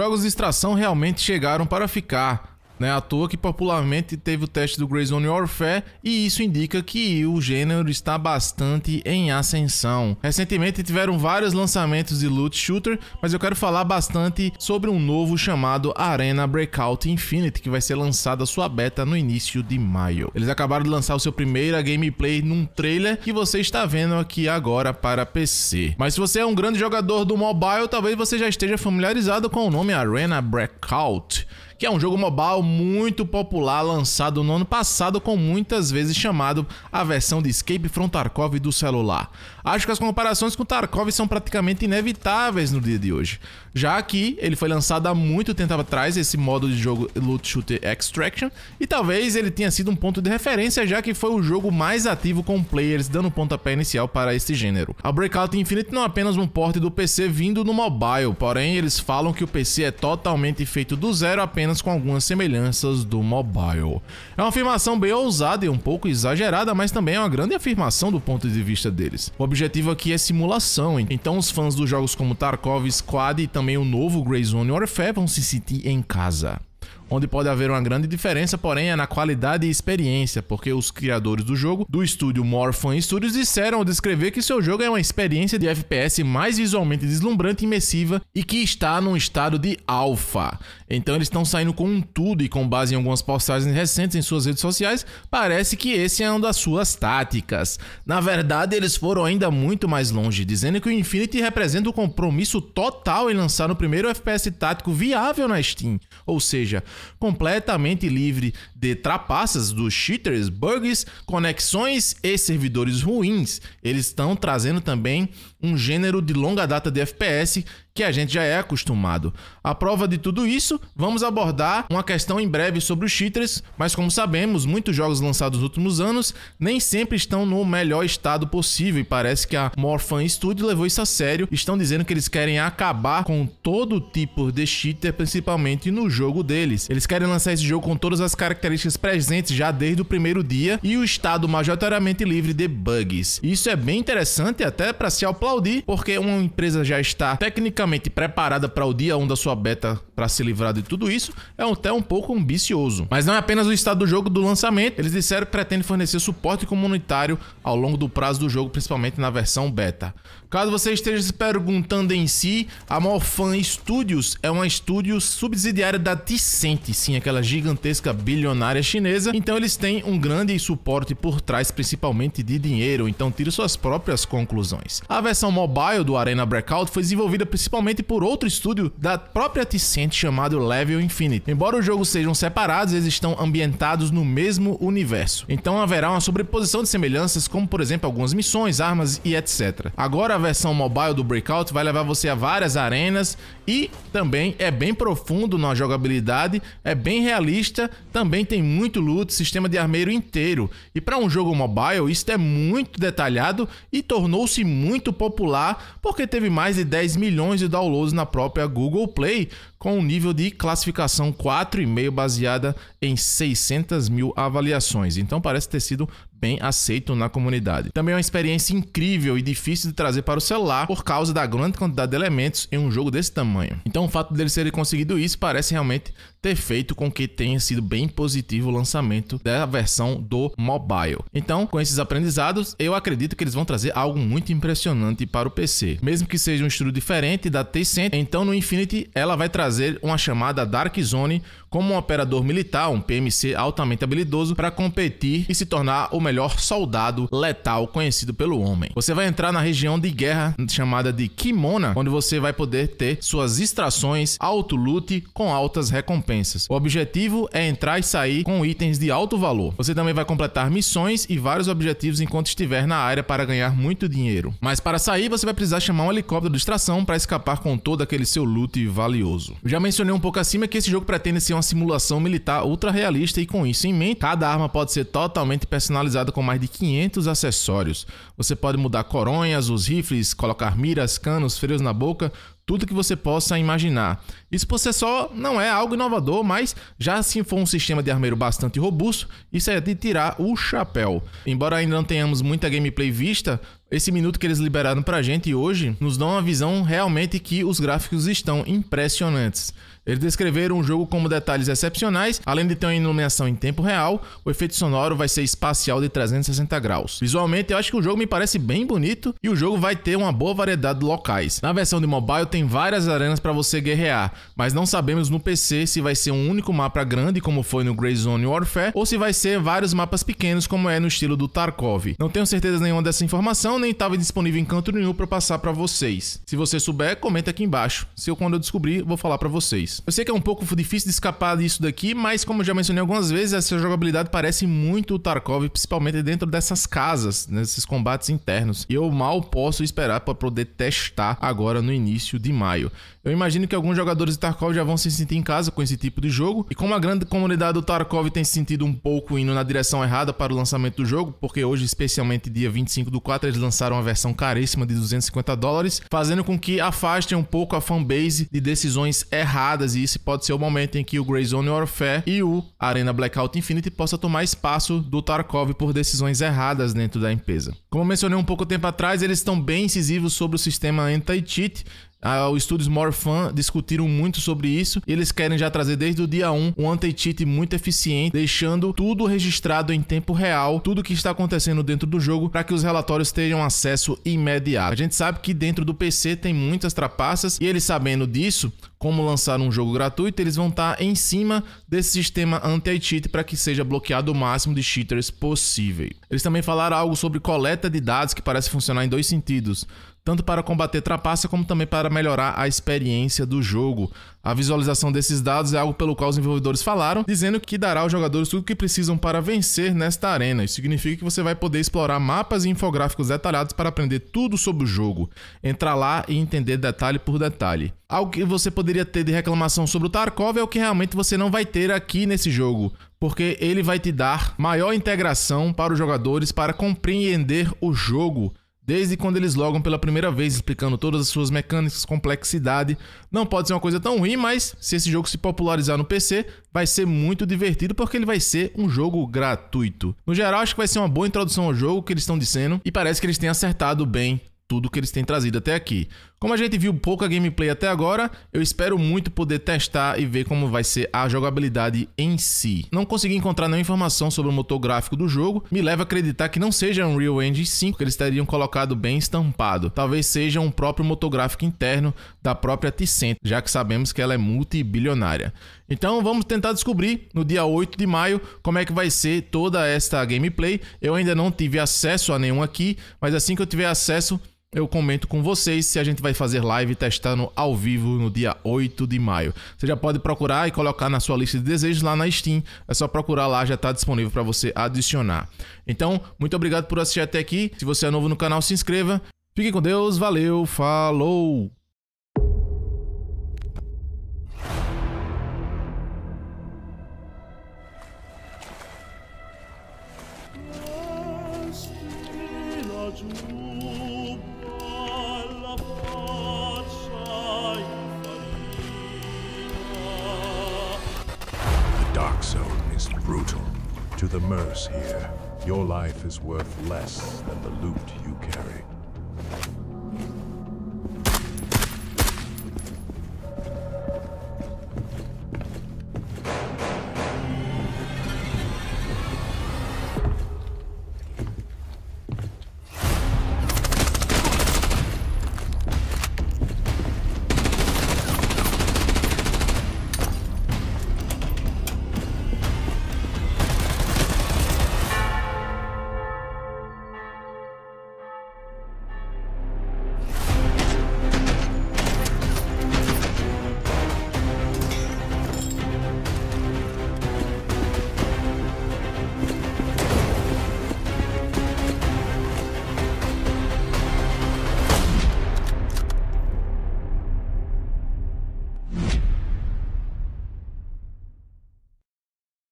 Jogos de extração realmente chegaram para ficar. Né? À toa que popularmente teve o teste do Grey Zone Warfare e isso indica que o gênero está bastante em ascensão. Recentemente tiveram vários lançamentos de loot shooter, mas eu quero falar bastante sobre um novo chamado Arena Breakout Infinity, que vai ser lançado a sua beta no início de maio. Eles acabaram de lançar o seu primeira gameplay num trailer que você está vendo aqui agora para PC. Mas se você é um grande jogador do mobile, talvez você já esteja familiarizado com o nome Arena Breakout que é um jogo mobile muito popular lançado no ano passado, com muitas vezes chamado a versão de Escape from Tarkov do celular. Acho que as comparações com Tarkov são praticamente inevitáveis no dia de hoje, já que ele foi lançado há muito tempo atrás, esse modo de jogo Loot Shooter Extraction, e talvez ele tenha sido um ponto de referência, já que foi o jogo mais ativo com players dando pontapé inicial para este gênero. A Breakout Infinite não é apenas um porte do PC vindo no mobile, porém eles falam que o PC é totalmente feito do zero apenas apenas com algumas semelhanças do mobile. É uma afirmação bem ousada e um pouco exagerada, mas também é uma grande afirmação do ponto de vista deles. O objetivo aqui é simulação, então os fãs dos jogos como Tarkov, Squad e também o novo Greyzone Warfare vão se sentir em casa onde pode haver uma grande diferença, porém, é na qualidade e experiência, porque os criadores do jogo, do estúdio Morphin Studios, disseram ao descrever que seu jogo é uma experiência de FPS mais visualmente deslumbrante e imersiva e que está num estado de alfa. Então eles estão saindo com tudo e com base em algumas postagens recentes em suas redes sociais, parece que esse é uma das suas táticas. Na verdade, eles foram ainda muito mais longe, dizendo que o Infinity representa o compromisso total em lançar o primeiro FPS tático viável na Steam, ou seja, completamente livre de trapaças dos cheaters, bugs, conexões e servidores ruins. Eles estão trazendo também um gênero de longa data de FPS que a gente já é acostumado. A prova de tudo isso, vamos abordar uma questão em breve sobre os cheaters, mas como sabemos, muitos jogos lançados nos últimos anos nem sempre estão no melhor estado possível e parece que a Morphan Studio levou isso a sério. Estão dizendo que eles querem acabar com todo tipo de cheater, principalmente no jogo deles. Eles querem lançar esse jogo com todas as características presentes já desde o primeiro dia e o estado majoritariamente livre de bugs. Isso é bem interessante até para se alplacar aplaudir, porque uma empresa já está tecnicamente preparada para o dia 1 da sua beta para se livrar de tudo isso é até um pouco ambicioso. Mas não é apenas o estado do jogo do lançamento, eles disseram que pretendem fornecer suporte comunitário ao longo do prazo do jogo, principalmente na versão beta. Caso você esteja se perguntando em si, a Morfan Studios é uma estúdio subsidiária da Tencent, sim, aquela gigantesca bilionária chinesa. Então eles têm um grande suporte por trás, principalmente de dinheiro, então tire suas próprias conclusões. A versão mobile do Arena Breakout foi desenvolvida principalmente por outro estúdio da própria Tencent chamado Level Infinity. Embora os jogos sejam separados, eles estão ambientados no mesmo universo. Então haverá uma sobreposição de semelhanças, como por exemplo algumas missões, armas e etc. Agora a versão mobile do Breakout vai levar você a várias arenas e também é bem profundo na jogabilidade, é bem realista, também tem muito loot, sistema de armeiro inteiro. E para um jogo mobile, isso é muito detalhado e tornou-se muito popular porque teve mais de 10 milhões de downloads na própria Google Play, com um nível de classificação 4,5 baseada em 600 mil avaliações. Então parece ter sido bem aceito na comunidade. Também é uma experiência incrível e difícil de trazer para o celular por causa da grande quantidade de elementos em um jogo desse tamanho. Então o fato deles terem conseguido isso parece realmente ter feito com que tenha sido bem positivo o lançamento da versão do mobile. Então, com esses aprendizados, eu acredito que eles vão trazer algo muito impressionante para o PC. Mesmo que seja um estilo diferente da Tencent, então no Infinity ela vai trazer uma chamada Dark Zone como um operador militar, um PMC altamente habilidoso para competir e se tornar o melhor melhor soldado letal conhecido pelo homem. Você vai entrar na região de guerra chamada de Kimona, onde você vai poder ter suas extrações, alto loot com altas recompensas. O objetivo é entrar e sair com itens de alto valor. Você também vai completar missões e vários objetivos enquanto estiver na área para ganhar muito dinheiro. Mas para sair, você vai precisar chamar um helicóptero de extração para escapar com todo aquele seu loot valioso. já mencionei um pouco acima que esse jogo pretende ser uma simulação militar ultra realista e com isso em mente, cada arma pode ser totalmente personalizada com mais de 500 acessórios. Você pode mudar coronhas, os rifles, colocar miras, canos, freios na boca, tudo que você possa imaginar. Isso por si só não é algo inovador, mas já se for um sistema de armeiro bastante robusto, isso é de tirar o chapéu. Embora ainda não tenhamos muita gameplay vista, esse minuto que eles liberaram pra gente hoje nos dá uma visão realmente que os gráficos estão impressionantes. Eles descreveram o jogo como detalhes excepcionais, além de ter uma iluminação em tempo real, o efeito sonoro vai ser espacial de 360 graus. Visualmente, eu acho que o jogo me parece bem bonito e o jogo vai ter uma boa variedade de locais. Na versão de mobile tem várias arenas para você guerrear, mas não sabemos no PC se vai ser um único mapa grande como foi no Grey Zone Warfare ou se vai ser vários mapas pequenos como é no estilo do Tarkov. Não tenho certeza nenhuma dessa informação, nem estava disponível em canto nenhum para passar para vocês. Se você souber, comenta aqui embaixo. Se eu quando eu descobrir, vou falar para vocês. Eu sei que é um pouco difícil de escapar disso daqui, mas como já mencionei algumas vezes, essa jogabilidade parece muito o Tarkov, principalmente dentro dessas casas, nesses combates internos. E eu mal posso esperar para poder testar agora no início de maio. Eu imagino que alguns jogadores de Tarkov já vão se sentir em casa com esse tipo de jogo, e como a grande comunidade do Tarkov tem se sentido um pouco indo na direção errada para o lançamento do jogo, porque hoje, especialmente dia 25 do 4, eles lançaram uma versão caríssima de 250 dólares, fazendo com que afastem um pouco a fanbase de decisões erradas temporadas e esse pode ser o momento em que o Greyzone Warfare e o Arena Blackout Infinity possa tomar espaço do Tarkov por decisões erradas dentro da empresa. Como mencionei um pouco tempo atrás, eles estão bem incisivos sobre o sistema anti-cheat ah, o Studios More Fun discutiram muito sobre isso e eles querem já trazer desde o dia 1 um anti-cheat muito eficiente, deixando tudo registrado em tempo real, tudo que está acontecendo dentro do jogo, para que os relatórios tenham acesso imediato. A gente sabe que dentro do PC tem muitas trapaças e eles sabendo disso, como lançar um jogo gratuito, eles vão estar tá em cima desse sistema anti-cheat para que seja bloqueado o máximo de cheaters possível. Eles também falaram algo sobre coleta de dados que parece funcionar em dois sentidos tanto para combater trapaça como também para melhorar a experiência do jogo. A visualização desses dados é algo pelo qual os desenvolvedores falaram, dizendo que dará aos jogadores tudo o que precisam para vencer nesta arena. Isso significa que você vai poder explorar mapas e infográficos detalhados para aprender tudo sobre o jogo, entrar lá e entender detalhe por detalhe. Algo que você poderia ter de reclamação sobre o Tarkov é o que realmente você não vai ter aqui nesse jogo, porque ele vai te dar maior integração para os jogadores para compreender o jogo Desde quando eles logam pela primeira vez, explicando todas as suas mecânicas, complexidade. Não pode ser uma coisa tão ruim, mas se esse jogo se popularizar no PC, vai ser muito divertido porque ele vai ser um jogo gratuito. No geral, acho que vai ser uma boa introdução ao jogo que eles estão dizendo e parece que eles têm acertado bem tudo que eles têm trazido até aqui. Como a gente viu pouca gameplay até agora, eu espero muito poder testar e ver como vai ser a jogabilidade em si. Não consegui encontrar nenhuma informação sobre o motor gráfico do jogo, me leva a acreditar que não seja Unreal Engine 5 que eles teriam colocado bem estampado. Talvez seja um próprio motor gráfico interno da própria Tencent, já que sabemos que ela é multibilionária. Então vamos tentar descobrir no dia 8 de maio como é que vai ser toda esta gameplay. Eu ainda não tive acesso a nenhum aqui, mas assim que eu tiver acesso, eu comento com vocês se a gente vai fazer live testando ao vivo no dia 8 de maio. Você já pode procurar e colocar na sua lista de desejos lá na Steam. É só procurar lá, já está disponível para você adicionar. Então, muito obrigado por assistir até aqui. Se você é novo no canal, se inscreva. Fique com Deus, valeu, falou! the merce here, your life is worth less than the loot you carry.